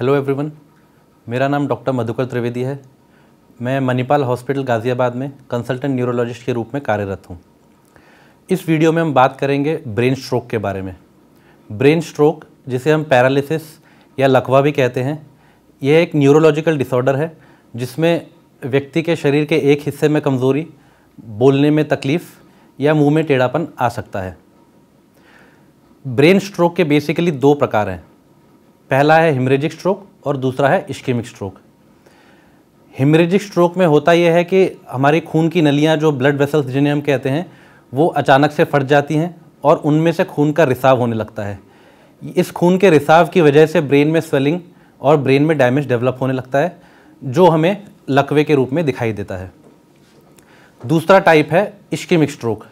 hello everyone मेरा नाम doctor Madhukar Trivedi है मैं मणिपाल हॉस्पिटल गाज़ियाबाद में कंसल्टेंट न्यूरोलॉजिस्ट के रूप में कार्यरत हूँ इस वीडियो में हम बात करेंगे ब्रेन स्ट्रोक के बारे में ब्रेन स्ट्रोक जिसे हम पैरालिसिस या लकवा भी कहते हैं यह एक न्यूरोलॉजिकल डिसऑर्डर है जिसमें व्यक्ति के शरीर के एक हिस्से में कमज़ोरी बोलने में तकलीफ़ या मुंह में टेढ़ापन आ सकता है ब्रेन स्ट्रोक के बेसिकली दो प्रकार हैं पहला है हिमरेजिक स्ट्रोक और दूसरा है इश्केमिक स्ट्रोक हिमरेजिक स्ट्रोक में होता यह है कि हमारी खून की नलियाँ जो ब्लड वेसल्स जिन्हें हम कहते हैं वो अचानक से फट जाती हैं और उनमें से खून का रिसाव होने लगता है इस खून के रिसाव की वजह से ब्रेन में स्वेलिंग और ब्रेन में डैमेज डेवलप होने लगता है जो हमें लकवे के रूप में दिखाई देता है दूसरा टाइप है इश्केमिक स्ट्रोक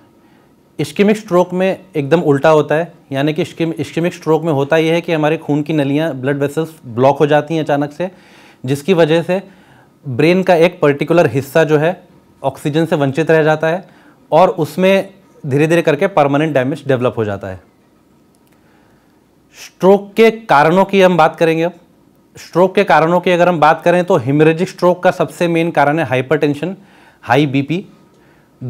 इश्केमिक स्ट्रोक में एकदम उल्टा होता है यानी कि इश्किमिक स्ट्रोक में होता यह है कि हमारे खून की नलियाँ ब्लड वेसल्स ब्लॉक हो जाती हैं अचानक से जिसकी वजह से ब्रेन का एक पर्टिकुलर हिस्सा जो है ऑक्सीजन से वंचित रह जाता है और उसमें धीरे धीरे करके परमानेंट डैमेज डेवलप हो जाता है स्ट्रोक के कारणों की हम बात करेंगे अब स्ट्रोक के कारणों की अगर हम बात करें तो हिमरेजिक स्ट्रोक का सबसे मेन कारण है हाइपरटेंशन हाई बीपी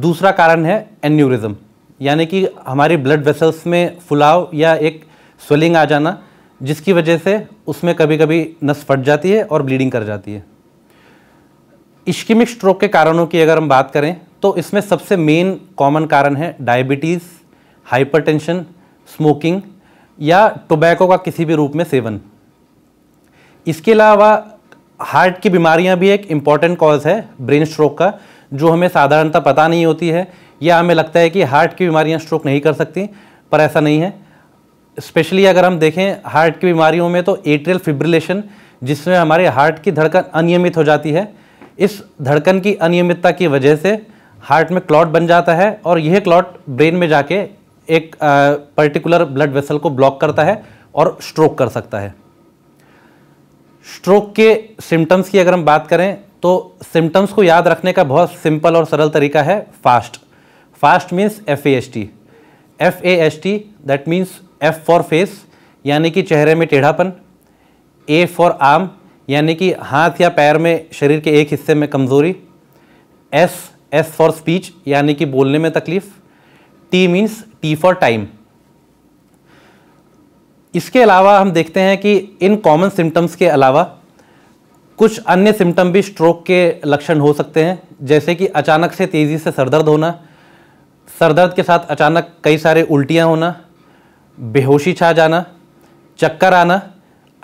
दूसरा कारण है एन्यूरिज्म यानी कि हमारी ब्लड वेसल्स में फुलाव या एक स्वेलिंग आ जाना जिसकी वजह से उसमें कभी कभी नस फट जाती है और ब्लीडिंग कर जाती है इश्किमिक स्ट्रोक के कारणों की अगर हम बात करें तो इसमें सबसे मेन कॉमन कारण है डायबिटीज़ हाइपरटेंशन स्मोकिंग या टोबैको का किसी भी रूप में सेवन इसके अलावा हार्ट की बीमारियां भी एक इम्पॉर्टेंट कॉज है ब्रेन स्ट्रोक का जो हमें साधारणतः पता नहीं होती है या हमें लगता है कि हार्ट की बीमारियां स्ट्रोक नहीं कर सकती पर ऐसा नहीं है स्पेशली अगर हम देखें हार्ट की बीमारियों में तो एट्रियल फिब्रिलेशन जिसमें हमारे हार्ट की धड़कन अनियमित हो जाती है इस धड़कन की अनियमितता की वजह से हार्ट में क्लॉट बन जाता है और यह क्लॉट ब्रेन में जाके एक पर्टिकुलर ब्लड वेसल को ब्लॉक करता है और स्ट्रोक कर सकता है स्ट्रोक के सिम्टम्स की अगर हम बात करें तो सिम्टम्स को याद रखने का बहुत सिंपल और सरल तरीका है fast fast means F A S T F A S T that means F for face यानी कि चेहरे में टेढ़ापन ए फॉर आर्म यानी कि हाथ या पैर में शरीर के एक हिस्से में कमज़ोरी एस एस फॉर स्पीच यानी कि बोलने में तकलीफ T means T for time इसके अलावा हम देखते हैं कि इन कॉमन सिम्टम्स के अलावा कुछ अन्य सिम्टम भी स्ट्रोक के लक्षण हो सकते हैं जैसे कि अचानक से तेज़ी से सरदर्द होना सरदर्द के साथ अचानक कई सारे उल्टियाँ होना बेहोशी छा जाना चक्कर आना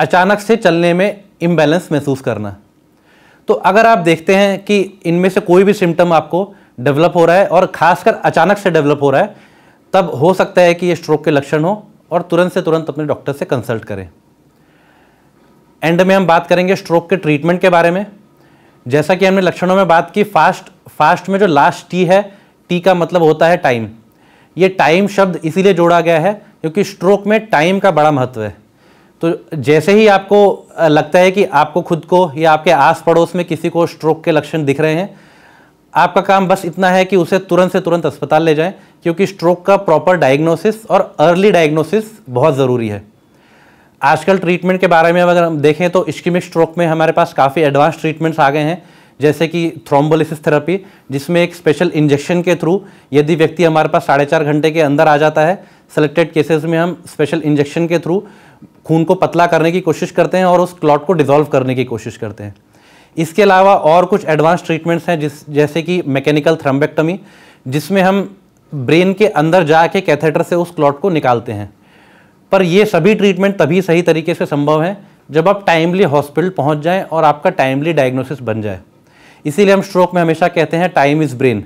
अचानक से चलने में इम्बैलेंस महसूस करना तो अगर आप देखते हैं कि इनमें से कोई भी सिम्टम आपको डेवलप हो रहा है और खासकर अचानक से डेवलप हो रहा है तब हो सकता है कि ये स्ट्रोक के लक्षण हो और तुरंत से तुरंत अपने डॉक्टर से कंसल्ट करें एंड में हम बात करेंगे स्ट्रोक के ट्रीटमेंट के बारे में जैसा कि हमने लक्षणों में बात की फास्ट फास्ट में जो लास्ट टी है टी का मतलब होता है टाइम ये टाइम शब्द इसीलिए जोड़ा गया है क्योंकि स्ट्रोक में टाइम का बड़ा महत्व है तो जैसे ही आपको लगता है कि आपको खुद को या आपके आस पड़ोस में किसी को स्ट्रोक के लक्षण दिख रहे हैं आपका काम बस इतना है कि उसे तुरंत से तुरंत अस्पताल ले जाएं क्योंकि स्ट्रोक का प्रॉपर डायग्नोसिस और अर्ली डायग्नोसिस बहुत ज़रूरी है आजकल ट्रीटमेंट के बारे में अगर हम देखें तो इश्कीमिक स्ट्रोक में हमारे पास काफ़ी एडवांस ट्रीटमेंट्स आ गए हैं जैसे कि थ्रोम्बोलिसिस थेरेपी जिसमें एक स्पेशल इंजेक्शन के थ्रू यदि व्यक्ति हमारे पास साढ़े चार घंटे के अंदर आ जाता है सेलेक्टेड केसेस में हम स्पेशल इंजेक्शन के थ्रू खून को पतला करने की कोशिश करते हैं और उस क्लॉट को डिजोल्व करने की कोशिश करते हैं इसके अलावा और कुछ एडवांस ट्रीटमेंट्स हैं जिस जैसे कि मैकेनिकल थ्रम्बेक्टमी जिसमें हम ब्रेन के अंदर जाके कैथेटर से उस क्लॉट को निकालते हैं पर ये सभी ट्रीटमेंट तभी सही तरीके से संभव हैं जब आप टाइमली हॉस्पिटल पहुंच जाएं और आपका टाइमली डायग्नोसिस बन जाए इसीलिए हम स्ट्रोक में हमेशा कहते हैं टाइम इज़ ब्रेन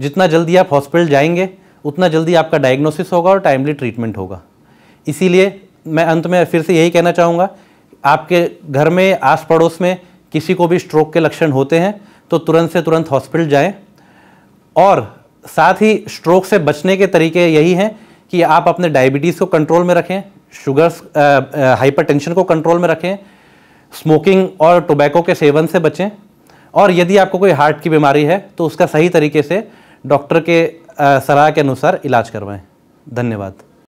जितना जल्दी आप हॉस्पिटल जाएंगे उतना जल्दी आपका डायग्नोसिस होगा और टाइमली ट्रीटमेंट होगा इसीलिए मैं अंत में फिर से यही कहना चाहूँगा आपके घर में आस पड़ोस में किसी को भी स्ट्रोक के लक्षण होते हैं तो तुरंत से तुरंत हॉस्पिटल जाएं और साथ ही स्ट्रोक से बचने के तरीके यही हैं कि आप अपने डायबिटीज़ को कंट्रोल में रखें शुगर्स हाइपरटेंशन को कंट्रोल में रखें स्मोकिंग और टोबैको के सेवन से बचें और यदि आपको कोई हार्ट की बीमारी है तो उसका सही तरीके से डॉक्टर के सलाह के अनुसार इलाज करवाएं धन्यवाद